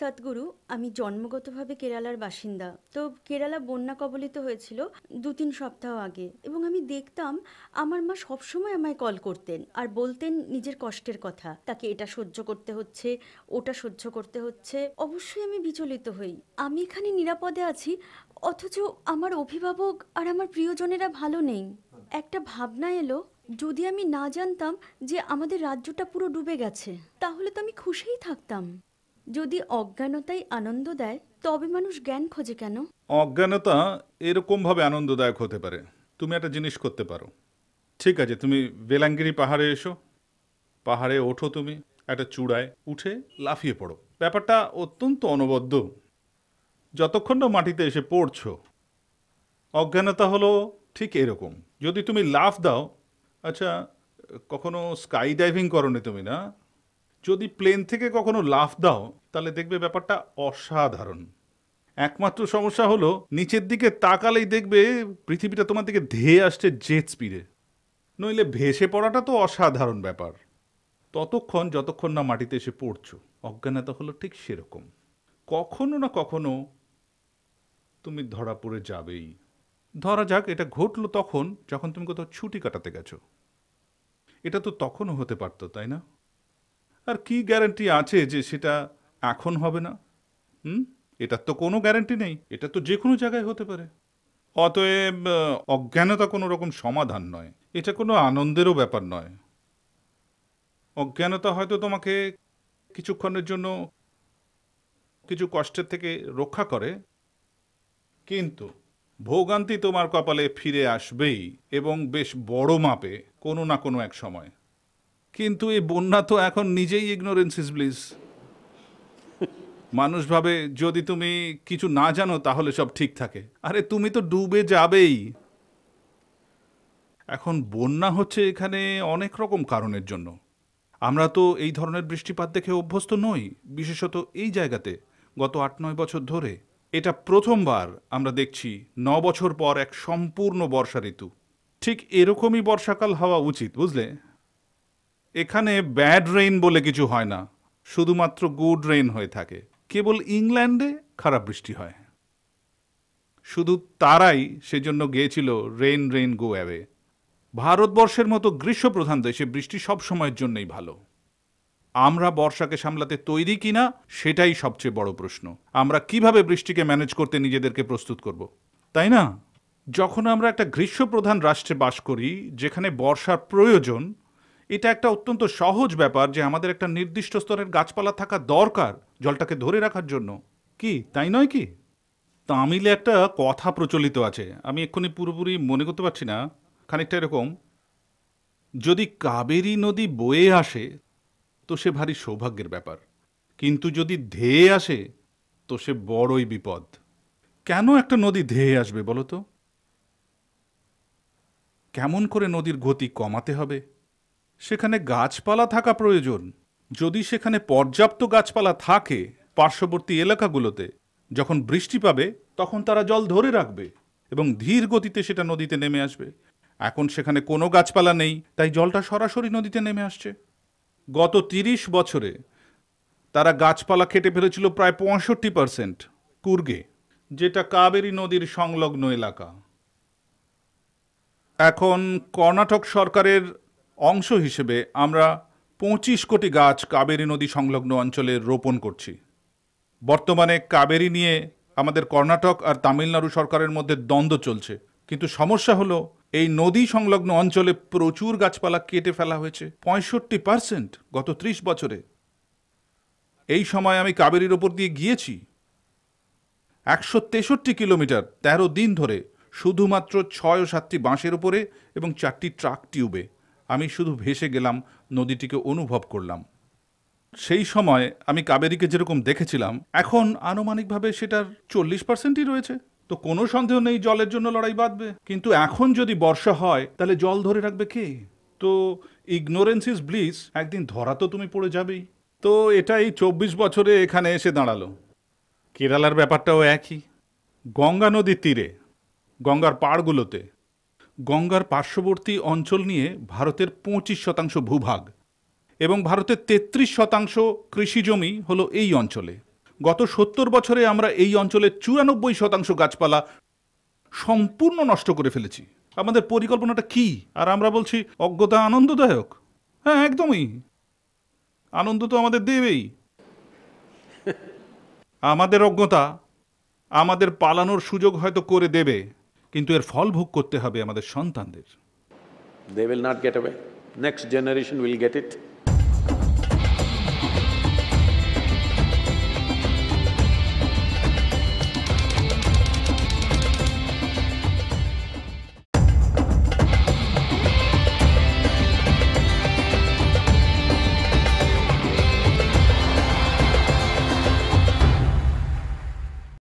সদ্গুরু আমি জন্মগতভাবে কেরালার বাসিন্দা তো কেরালা বন্যা কবলিত হয়েছিল দু তিন সপ্তাহ আগে এবং আমি দেখতাম আমার মা সবসময় আমায় কল করতেন আর বলতেন নিজের কষ্টের কথা তাকে এটা সহ্য করতে হচ্ছে ওটা সহ্য করতে হচ্ছে অবশ্যই আমি বিচলিত হই আমি এখানে নিরাপদে আছি অথচ আমার অভিভাবক আর আমার প্রিয়জনেরা ভালো নেই একটা ভাবনা এলো যদি আমি না জানতাম যে আমাদের রাজ্যটা পুরো ডুবে গেছে তাহলে তো আমি খুশিই থাকতাম যদি অজ্ঞানতাই আনন্দ দেয় তবে মানুষ জ্ঞান খোঁজে কেন অজ্ঞানতা এরকমভাবে আনন্দদায়ক হতে পারে তুমি একটা জিনিস করতে পারো ঠিক আছে তুমি বেলাঙ্গিরি পাহাড়ে এসো পাহাড়ে ওঠো তুমি একটা চূড়ায় উঠে লাফিয়ে পড়ো ব্যাপারটা অত্যন্ত অনবদ্য যতক্ষণ না মাটিতে এসে পড়ছো অজ্ঞানতা হলো ঠিক এরকম যদি তুমি লাফ দাও আচ্ছা কখনো স্কাই ডাইভিং করনি তুমি না যদি প্লেন থেকে কখনো লাফ দাও তাহলে দেখবে ব্যাপারটা অসাধারণ একমাত্র সমস্যা হলো নিচের দিকে তাকালেই দেখবে পৃথিবীটা তোমার দিকে ধেয়ে আসছে জেট স্পিডে নইলে ভেসে পড়াটা তো অসাধারণ ব্যাপার ততক্ষণ যতক্ষণ না মাটিতে এসে পড়ছো অজ্ঞানতা হলো ঠিক সেরকম কখনো না কখনো তুমি ধরা পড়ে যাবেই ধরা যাক এটা ঘটলো তখন যখন তুমি কোথাও ছুটি কাটাতে গেছো এটা তো তখনও হতে পারতো তাই না আর কি গ্যারান্টি আছে যে সেটা এখন হবে না হুম এটার তো কোনো গ্যারান্টি নেই এটা তো যে কোনো জায়গায় হতে পারে অতএব অজ্ঞানতা কোনো রকম সমাধান নয় এটা কোনো আনন্দেরও ব্যাপার নয় অজ্ঞানতা হয়তো তোমাকে কিছুক্ষণের জন্য কিছু কষ্টের থেকে রক্ষা করে কিন্তু ভোগান্তি তোমার কপালে ফিরে আসবেই এবং বেশ বড় মাপে কোনো না কোনো এক সময় কিন্তু এই বন্যা তো এখন নিজেই ইগনোরেন্স ইজ ব্লিজ মানুষ ভাবে যদি তুমি কিছু না জানো তাহলে সব ঠিক থাকে আরে তুমি তো ডুবে যাবেই এখন বন্যা হচ্ছে এখানে অনেক রকম কারণের জন্য আমরা তো এই ধরনের বৃষ্টিপাত দেখে অভ্যস্ত নই বিশেষত এই জায়গাতে গত আট নয় বছর ধরে এটা প্রথমবার আমরা দেখছি ন বছর পর এক সম্পূর্ণ বর্ষা ঋতু ঠিক এরকমই বর্ষাকাল হওয়া উচিত বুঝলে এখানে ব্যাড রেইন বলে কিছু হয় না শুধুমাত্র গুড রেইন হয়ে থাকে কেবল ইংল্যান্ডে খারাপ বৃষ্টি হয় শুধু তারাই সেজন্য গিয়েছিল রেইন রেইন গো অ্যাওয়ে ভারতবর্ষের মতো গ্রীষ্মপ্রধান দেশে বৃষ্টি সব সময়ের জন্যই ভালো আমরা বর্ষাকে সামলাতে তৈরি কিনা সেটাই সবচেয়ে বড় প্রশ্ন আমরা কিভাবে বৃষ্টিকে ম্যানেজ করতে নিজেদেরকে প্রস্তুত করব তাই না যখন আমরা একটা গ্রীষ্মপ্রধান রাষ্ট্রে বাস করি যেখানে বর্ষার প্রয়োজন এটা একটা অত্যন্ত সহজ ব্যাপার যে আমাদের একটা নির্দিষ্ট স্তরের গাছপালা থাকা দরকার জলটাকে ধরে রাখার জন্য কি তাই নয় কি তামিলে একটা কথা প্রচলিত আছে আমি এক্ষুনি পুরোপুরি মনে করতে পারছি না খানিকটা এরকম যদি কাবেরী নদী বয়ে আসে তো সে ভারী সৌভাগ্যের ব্যাপার কিন্তু যদি ধেয়ে আসে তো সে বড়ই বিপদ কেন একটা নদী ধেয়ে আসবে বলো তো কেমন করে নদীর গতি কমাতে হবে সেখানে গাছপালা থাকা প্রয়োজন যদি সেখানে পর্যাপ্ত গাছপালা থাকে পার্শ্ববর্তী এলাকাগুলোতে যখন বৃষ্টি পাবে তখন তারা জল ধরে রাখবে এবং ধীর গতিতে সেটা নদীতে নেমে আসবে এখন সেখানে কোনো গাছপালা নেই তাই জলটা সরাসরি নদীতে নেমে আসছে গত তিরিশ বছরে তারা গাছপালা খেটে ফেলেছিল প্রায় পঁয়ষট্টি পারসেন্ট কুর্গে যেটা কাবেরী নদীর সংলগ্ন এলাকা এখন কর্ণাটক সরকারের অংশ হিসেবে আমরা পঁচিশ কোটি গাছ কাবেরী নদী সংলগ্ন অঞ্চলে রোপণ করছি বর্তমানে কাবেরী নিয়ে আমাদের কর্ণাটক আর তামিলনাড়ু সরকারের মধ্যে দ্বন্দ্ব চলছে কিন্তু সমস্যা হলো এই নদী সংলগ্ন অঞ্চলে প্রচুর গাছপালা কেটে ফেলা হয়েছে পঁয়ষট্টি পার্সেন্ট গত ত্রিশ বছরে এই সময় আমি কাবেরীর ওপর দিয়ে গিয়েছি একশো তেষট্টি কিলোমিটার তেরো দিন ধরে শুধুমাত্র ছয় ও সাতটি বাঁশের ওপরে এবং চারটি ট্রাক টিউবে আমি শুধু ভেসে গেলাম নদীটিকে অনুভব করলাম সেই সময় আমি কাবেরিকে যেরকম দেখেছিলাম এখন আনুমানিকভাবে সেটার চল্লিশ পার্সেন্টই রয়েছে তো কোনো সন্দেহ নেই জলের জন্য লড়াই বাঁধবে কিন্তু এখন যদি বর্ষা হয় তাহলে জল ধরে রাখবে কে তো ইগনোরেন্স ইজ ব্লিস একদিন ধরা তো তুমি পড়ে যাবেই তো এটাই চব্বিশ বছরে এখানে এসে দাঁড়ালো কেরালার ব্যাপারটাও একই গঙ্গা নদীর তীরে গঙ্গার পাড়গুলোতে গঙ্গার পার্শ্ববর্তী অঞ্চল নিয়ে ভারতের পঁচিশ শতাংশ ভূভাগ এবং ভারতের তেত্রিশ শতাংশ কৃষিজমি হলো এই অঞ্চলে গত সত্তর বছরে আমরা এই অঞ্চলের চুরানব্বই শতাংশ গাছপালা সম্পূর্ণ নষ্ট করে ফেলেছি আমাদের পরিকল্পনাটা কি আর আমরা বলছি অজ্ঞতা আনন্দদায়ক হ্যাঁ একদমই আনন্দ তো আমাদের দেবেই আমাদের অজ্ঞতা আমাদের পালানোর সুযোগ হয়তো করে দেবে কিন্তু এর ফল ভোগ করতে হবে আমাদের সন্তানদের they will not get away next generation will get it